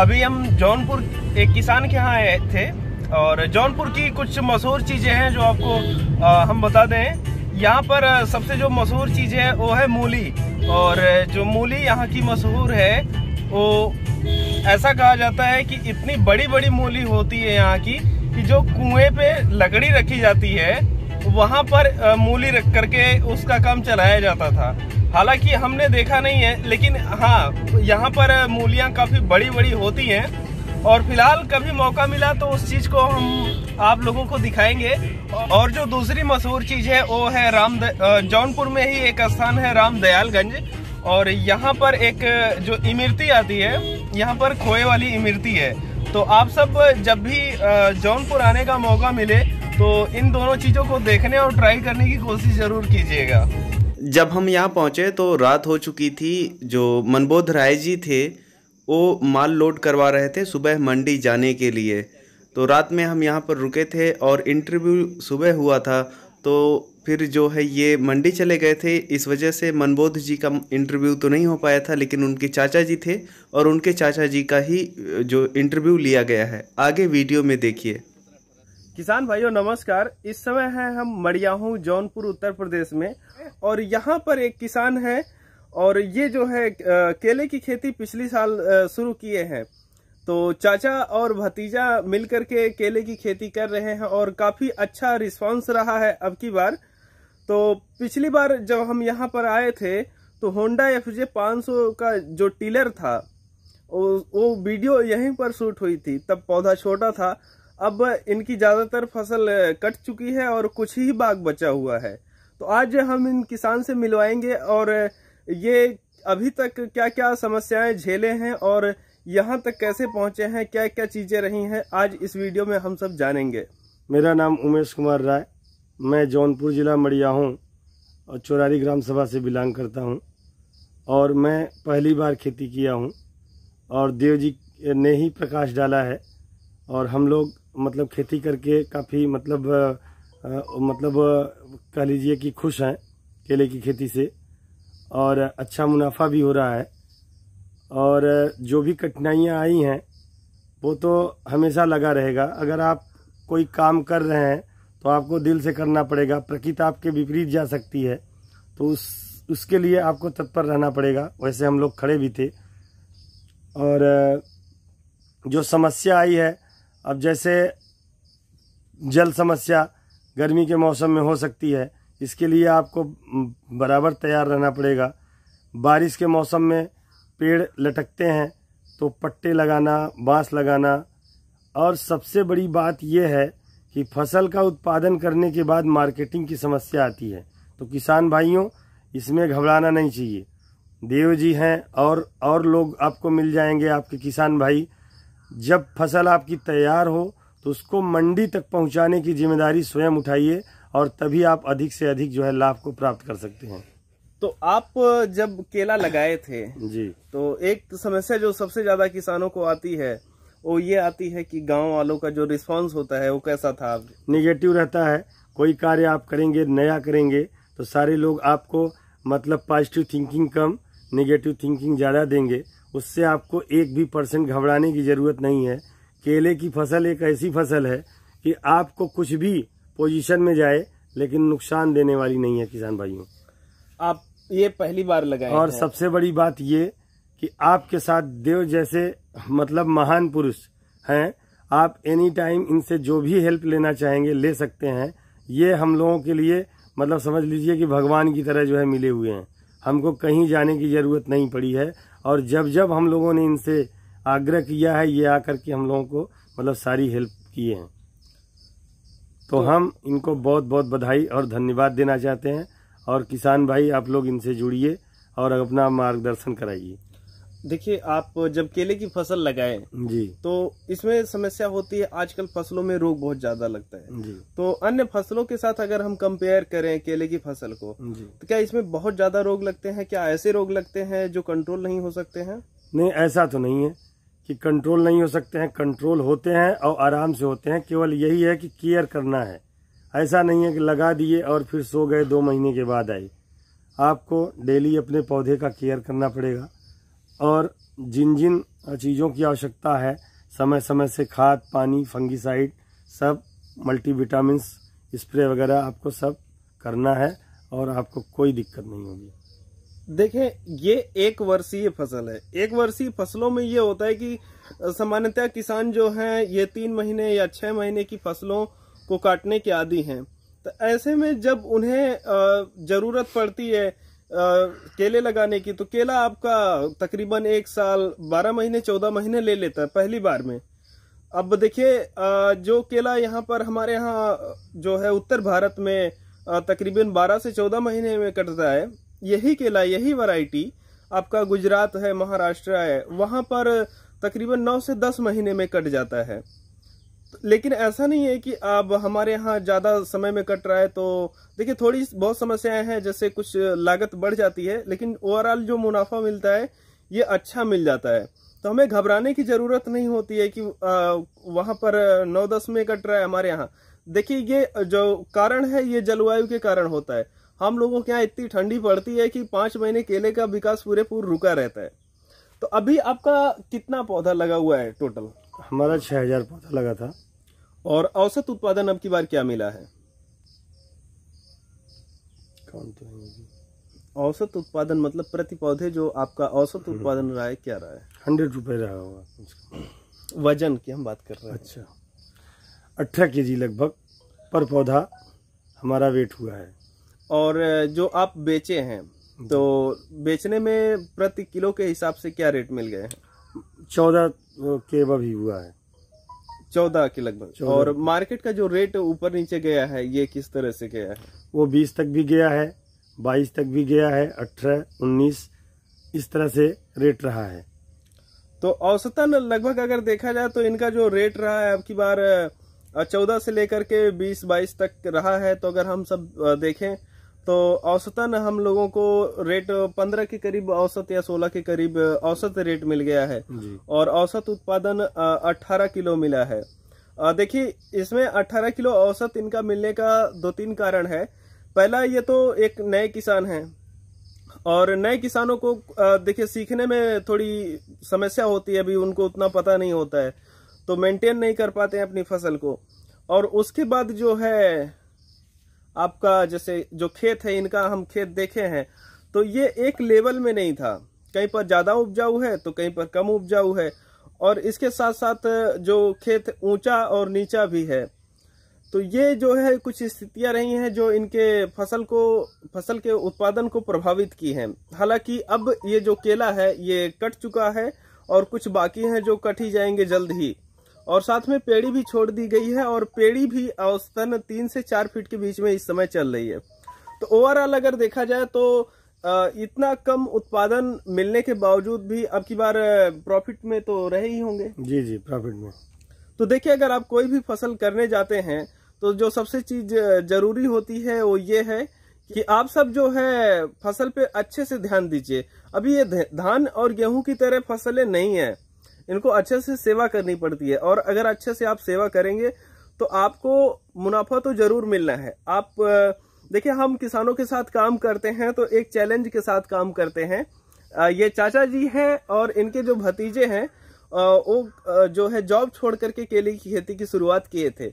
अभी हम जौनपुर एक किसान के यहाँ आए थे और जौनपुर की कुछ मशहूर चीज़ें हैं जो आपको आ, हम बता दें यहाँ पर सबसे जो मशहूर चीज़ है वो है मूली और जो मूली यहाँ की मशहूर है वो ऐसा कहा जाता है कि इतनी बड़ी बड़ी मूली होती है यहाँ की कि जो कुएं पे लकड़ी रखी जाती है वहाँ पर मूली रख करके उसका काम चलाया जाता था हालांकि हमने देखा नहीं है लेकिन हाँ यहाँ पर मूलियाँ काफ़ी बड़ी बड़ी होती हैं और फिलहाल कभी मौका मिला तो उस चीज़ को हम आप लोगों को दिखाएंगे और जो दूसरी मशहूर चीज़ है वो है राम जौनपुर में ही एक स्थान है राम दयालगंज और यहाँ पर एक जो इमरती आती है यहाँ पर खोए वाली इमरती है तो आप सब जब भी जौनपुर आने का मौका मिले तो इन दोनों चीज़ों को देखने और ट्राई करने की कोशिश ज़रूर कीजिएगा जब हम यहाँ पहुँचे तो रात हो चुकी थी जो मनबोध राय जी थे वो माल लोड करवा रहे थे सुबह मंडी जाने के लिए तो रात में हम यहाँ पर रुके थे और इंटरव्यू सुबह हुआ था तो फिर जो है ये मंडी चले गए थे इस वजह से मनबोध जी का इंटरव्यू तो नहीं हो पाया था लेकिन उनके चाचा जी थे और उनके चाचा जी का ही जो इंटरव्यू लिया गया है आगे वीडियो में देखिए किसान भाइयों नमस्कार इस समय हैं हम मड़ियाहू जौनपुर उत्तर प्रदेश में और यहाँ पर एक किसान है और ये जो है केले की खेती पिछली साल शुरू किए हैं तो चाचा और भतीजा मिलकर के केले की खेती कर रहे हैं और काफ़ी अच्छा रिस्पांस रहा है अब की बार तो पिछली बार जब हम यहाँ पर आए थे तो होंडा एफ जे का जो टीलर था वो वीडियो यहीं पर शूट हुई थी तब पौधा छोटा था अब इनकी ज़्यादातर फसल कट चुकी है और कुछ ही बाग बचा हुआ है तो आज हम इन किसान से मिलवाएंगे और ये अभी तक क्या क्या समस्याएं झेले हैं और यहाँ तक कैसे पहुँचे हैं क्या क्या चीज़ें रही हैं आज इस वीडियो में हम सब जानेंगे मेरा नाम उमेश कुमार राय मैं जौनपुर ज़िला मड़िया हूँ और चौरारी ग्राम सभा से बिलोंग करता हूँ और मैं पहली बार खेती किया हूँ और देव जी ने ही प्रकाश डाला है और हम लोग मतलब खेती करके काफ़ी मतलब आ, मतलब कह लीजिए कि खुश हैं केले की खेती से और अच्छा मुनाफा भी हो रहा है और जो भी कठिनाइयाँ आई हैं वो तो हमेशा लगा रहेगा अगर आप कोई काम कर रहे हैं तो आपको दिल से करना पड़ेगा प्रकृत आपके विपरीत जा सकती है तो उस उसके लिए आपको तत्पर रहना पड़ेगा वैसे हम लोग खड़े भी थे और जो समस्या आई है अब जैसे जल समस्या गर्मी के मौसम में हो सकती है इसके लिए आपको बराबर तैयार रहना पड़ेगा बारिश के मौसम में पेड़ लटकते हैं तो पट्टे लगाना बांस लगाना और सबसे बड़ी बात यह है कि फसल का उत्पादन करने के बाद मार्केटिंग की समस्या आती है तो किसान भाइयों इसमें घबराना नहीं चाहिए देव जी हैं और और लोग आपको मिल जाएंगे आपके किसान भाई जब फसल आपकी तैयार हो तो उसको मंडी तक पहुंचाने की जिम्मेदारी स्वयं उठाइए और तभी आप अधिक से अधिक जो है लाभ को प्राप्त कर सकते हैं तो आप जब केला लगाए थे जी तो एक समस्या जो सबसे ज्यादा किसानों को आती है वो ये आती है कि गांव वालों का जो रिस्पांस होता है वो कैसा था निगेटिव रहता है कोई कार्य आप करेंगे नया करेंगे तो सारे लोग आपको मतलब पॉजिटिव थिंकिंग कम निगेटिव थिंकिंग ज़्यादा देंगे उससे आपको एक भी परसेंट घबराने की ज़रूरत नहीं है केले की फसल एक ऐसी फसल है कि आपको कुछ भी पोजीशन में जाए लेकिन नुकसान देने वाली नहीं है किसान भाइयों आप ये पहली बार लगाए और सबसे बड़ी बात ये कि आपके साथ देव जैसे मतलब महान पुरुष हैं आप एनी टाइम इनसे जो भी हेल्प लेना चाहेंगे ले सकते हैं ये हम लोगों के लिए मतलब समझ लीजिए कि भगवान की तरह जो है मिले हुए हैं हमको कहीं जाने की ज़रूरत नहीं पड़ी है और जब जब हम लोगों ने इनसे आग्रह किया है ये आकर के हम लोगों को मतलब सारी हेल्प किए हैं तो, तो हम इनको बहुत बहुत बधाई और धन्यवाद देना चाहते हैं और किसान भाई आप लोग इनसे जुड़िए और अपना मार्गदर्शन कराइए देखिए आप जब केले की फसल लगाए जी तो इसमें समस्या होती है आजकल फसलों में रोग बहुत ज्यादा लगता है जी तो अन्य फसलों के साथ अगर हम कंपेयर करें केले की फसल को जी तो क्या इसमें बहुत ज्यादा रोग लगते हैं क्या ऐसे रोग लगते हैं जो कंट्रोल नहीं हो सकते हैं नहीं ऐसा तो नहीं है कि कंट्रोल नहीं हो सकते हैं कंट्रोल होते हैं और आराम से होते हैं केवल यही है कि केयर करना है ऐसा नहीं है कि लगा दिए और फिर सो गए दो महीने के बाद आई आपको डेली अपने पौधे का केयर करना पड़ेगा और जिन जिन चीज़ों की आवश्यकता है समय समय से खाद पानी फंगिसाइड सब मल्टीविटामिन स्प्रे वगैरह आपको सब करना है और आपको कोई दिक्कत नहीं होगी देखें ये एक वर्षीय फसल है एक वर्षीय फसलों में ये होता है कि सामान्यतः किसान जो हैं ये तीन महीने या छः महीने की फसलों को काटने के आदि हैं तो ऐसे में जब उन्हें ज़रूरत पड़ती है केले लगाने की तो केला आपका तकरीबन एक साल बारह महीने चौदह महीने ले लेता है पहली बार में अब देखिए जो केला यहाँ पर हमारे यहाँ जो है उत्तर भारत में तकरीबन बारह से चौदह महीने में कटता है यही केला यही वैरायटी आपका गुजरात है महाराष्ट्र है वहाँ पर तकरीबन नौ से दस महीने में कट जाता है लेकिन ऐसा नहीं है कि अब हमारे यहाँ ज़्यादा समय में कट रहा है तो देखिए थोड़ी बहुत समस्याएं हैं जैसे कुछ लागत बढ़ जाती है लेकिन ओवरऑल जो मुनाफा मिलता है ये अच्छा मिल जाता है तो हमें घबराने की ज़रूरत नहीं होती है कि वहाँ पर नौ दस में कट रहा है हमारे यहाँ देखिए ये जो कारण है ये जलवायु के कारण होता है हम लोगों के यहाँ इतनी ठंडी पड़ती है कि पाँच महीने केले का विकास पूरे पूरे रुका रहता है तो अभी आपका कितना पौधा लगा हुआ है टोटल हमारा छः हजार पौधा लगा था और औसत उत्पादन अब की बार क्या मिला है कौन तो औसत उत्पादन मतलब प्रति पौधे जो आपका औसत हम्म। उत्पादन रहा है क्या रहा है हंड्रेड रुपये रहा होगा वजन की हम बात कर रहे हैं अच्छा अठारह के जी लगभग पर पौधा हमारा वेट हुआ है और जो आप बेचे हैं तो बेचने में प्रति किलो के हिसाब से क्या रेट मिल गए हैं चौदह केवा भी हुआ है चौदह के लगभग और मार्केट का जो रेट ऊपर नीचे गया है ये किस तरह से गया है वो बीस तक भी गया है बाईस तक भी गया है अठारह उन्नीस इस तरह से रेट रहा है तो औसतन लगभग अगर देखा जाए तो इनका जो रेट रहा है अब की बार चौदह से लेकर के बीस बाईस तक रहा है तो अगर हम सब देखें तो औसतन हम लोगों को रेट पंद्रह के करीब औसत या सोलह के करीब औसत रेट मिल गया है और औसत उत्पादन अट्ठारह किलो मिला है देखिए इसमें अठारह किलो औसत इनका मिलने का दो तीन कारण है पहला ये तो एक नए किसान है और नए किसानों को देखिए सीखने में थोड़ी समस्या होती है अभी उनको उतना पता नहीं होता है तो मेंटेन नहीं कर पाते हैं अपनी फसल को और उसके बाद जो है आपका जैसे जो खेत है इनका हम खेत देखे हैं तो ये एक लेवल में नहीं था कहीं पर ज़्यादा उपजाऊ है तो कहीं पर कम उपजाऊ है और इसके साथ साथ जो खेत ऊंचा और नीचा भी है तो ये जो है कुछ स्थितियां रही हैं जो इनके फसल को फसल के उत्पादन को प्रभावित की हैं हालांकि अब ये जो केला है ये कट चुका है और कुछ बाकी हैं जो कट ही जाएंगे जल्द ही और साथ में पेड़ी भी छोड़ दी गई है और पेड़ी भी औसतन तीन से चार फीट के बीच में इस समय चल रही है तो ओवरऑल अगर देखा जाए तो इतना कम उत्पादन मिलने के बावजूद भी अब की बार प्रॉफिट में तो रहे ही होंगे जी जी प्रॉफिट में तो देखिए अगर आप कोई भी फसल करने जाते हैं तो जो सबसे चीज जरूरी होती है वो ये है कि आप सब जो है फसल पे अच्छे से ध्यान दीजिए अभी ये धान और गेहूं की तरह फसलें नहीं है इनको अच्छे से सेवा करनी पड़ती है और अगर अच्छे से आप सेवा करेंगे तो आपको मुनाफा तो जरूर मिलना है आप देखिए हम किसानों के साथ काम करते हैं तो एक चैलेंज के साथ काम करते हैं ये चाचा जी हैं और इनके जो भतीजे हैं वो जो है जॉब छोड़ करके केले की खेती की शुरुआत किए थे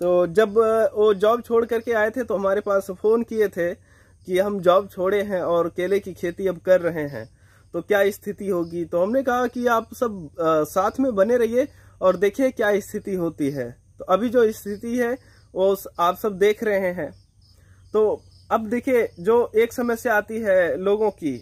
तो जब वो जॉब छोड़ करके आए थे तो हमारे पास फ़ोन किए थे कि हम जॉब छोड़े हैं और केले की खेती अब कर रहे हैं तो क्या स्थिति होगी तो हमने कहा कि आप सब आ, साथ में बने रहिए और देखिए क्या स्थिति होती है तो अभी जो स्थिति है वो आप सब देख रहे हैं तो अब देखिए जो एक समस्या आती है लोगों की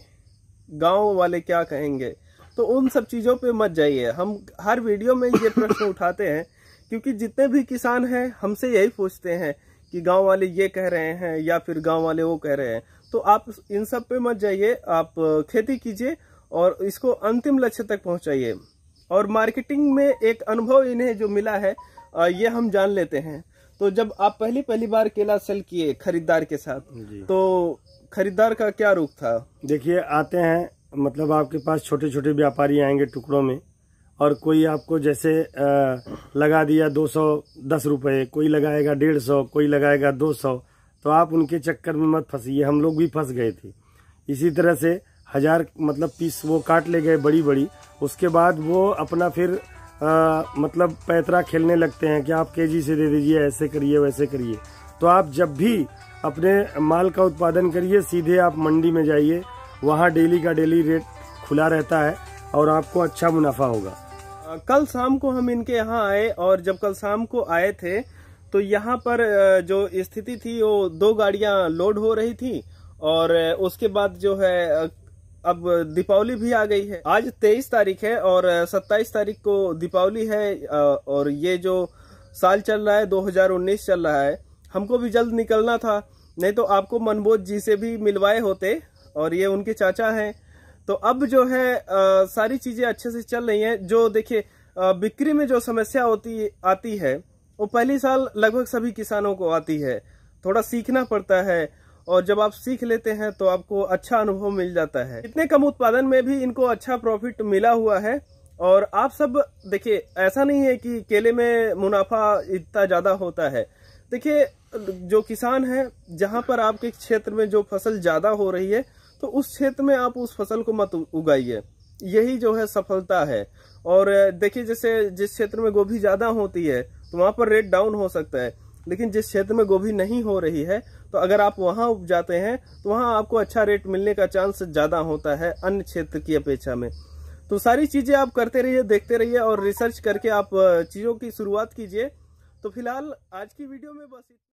गाँव वाले क्या कहेंगे तो उन सब चीज़ों पे मत जाइए हम हर वीडियो में ये प्रश्न उठाते हैं क्योंकि जितने भी किसान हैं हमसे यही पूछते हैं कि गांव वाले ये कह रहे हैं या फिर गांव वाले वो कह रहे हैं तो आप इन सब पे मत जाइए आप खेती कीजिए और इसको अंतिम लक्ष्य तक पहुंचाइए और मार्केटिंग में एक अनुभव इन्हें जो मिला है ये हम जान लेते हैं तो जब आप पहली पहली बार केला सेल किए खरीदार के साथ तो खरीदार का क्या रुख था देखिए आते हैं मतलब आपके पास छोटे छोटे व्यापारी आएंगे टुकड़ों में और कोई आपको जैसे आ, लगा दिया दो सौ दस रुपये कोई लगाएगा डेढ़ सौ कोई लगाएगा दो सौ तो आप उनके चक्कर में मत फंसिए हम लोग भी फंस गए थे इसी तरह से हजार मतलब पीस वो काट ले गए बड़ी बड़ी उसके बाद वो अपना फिर आ, मतलब पैतरा खेलने लगते हैं कि आप केजी से दे दीजिए ऐसे करिए वैसे करिए तो आप जब भी अपने माल का उत्पादन करिए सीधे आप मंडी में जाइए वहाँ डेली का डेली रेट खुला रहता है और आपको अच्छा मुनाफा होगा कल शाम को हम इनके यहाँ आए और जब कल शाम को आए थे तो यहाँ पर जो स्थिति थी वो दो गाड़ियां लोड हो रही थी और उसके बाद जो है अब दीपावली भी आ गई है आज तेईस तारीख है और सत्ताईस तारीख को दीपावली है और ये जो साल चल रहा है 2019 चल रहा है हमको भी जल्द निकलना था नहीं तो आपको मनबोध जी से भी मिलवाए होते और ये उनके चाचा हैं तो अब जो है आ, सारी चीजें अच्छे से चल रही हैं जो देखिए बिक्री में जो समस्या होती आती है वो पहली साल लगभग सभी किसानों को आती है थोड़ा सीखना पड़ता है और जब आप सीख लेते हैं तो आपको अच्छा अनुभव मिल जाता है इतने कम उत्पादन में भी इनको अच्छा प्रॉफिट मिला हुआ है और आप सब देखिए ऐसा नहीं है कि केले में मुनाफा इतना ज़्यादा होता है देखिए जो किसान है जहाँ पर आपके क्षेत्र में जो फसल ज़्यादा हो रही है तो उस क्षेत्र में आप उस फसल को मत उगाइए यही जो है सफलता है और देखिए जैसे जिस क्षेत्र में गोभी ज़्यादा होती है तो वहां पर रेट डाउन हो सकता है लेकिन जिस क्षेत्र में गोभी नहीं हो रही है तो अगर आप वहां उपजाते हैं तो वहां आपको अच्छा रेट मिलने का चांस ज्यादा होता है अन्य क्षेत्र की अपेक्षा में तो सारी चीजें आप करते रहिए देखते रहिए और रिसर्च करके आप चीजों की शुरुआत कीजिए तो फिलहाल आज की वीडियो में बस